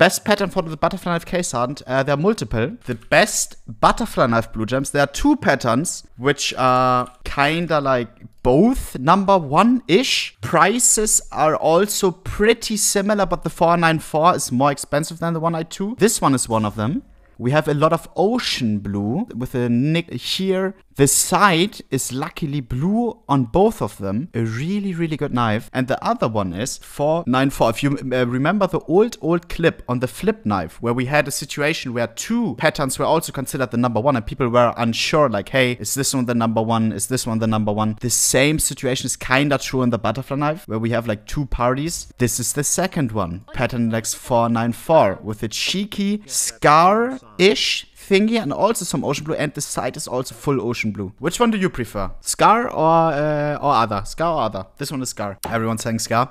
Best pattern for the butterfly knife case hunt. Uh, there are multiple. The best butterfly knife blue gems. There are two patterns which are kinda like both number one ish. Prices are also pretty similar, but the 494 is more expensive than the 192. This one is one of them. We have a lot of ocean blue with a nick here the side is luckily blue on both of them. A really, really good knife. And the other one is 494. If you uh, remember the old, old clip on the flip knife where we had a situation where two patterns were also considered the number one and people were unsure like, hey, is this one the number one? Is this one the number one? The same situation is kind of true in the butterfly knife where we have like two parties. This is the second one. Pattern index 494 with a cheeky scar-ish thingy and also some ocean blue, and the side is also full ocean blue. Which one do you prefer? Scar or uh, or other? Scar or other? This one is Scar. Everyone's saying Scar.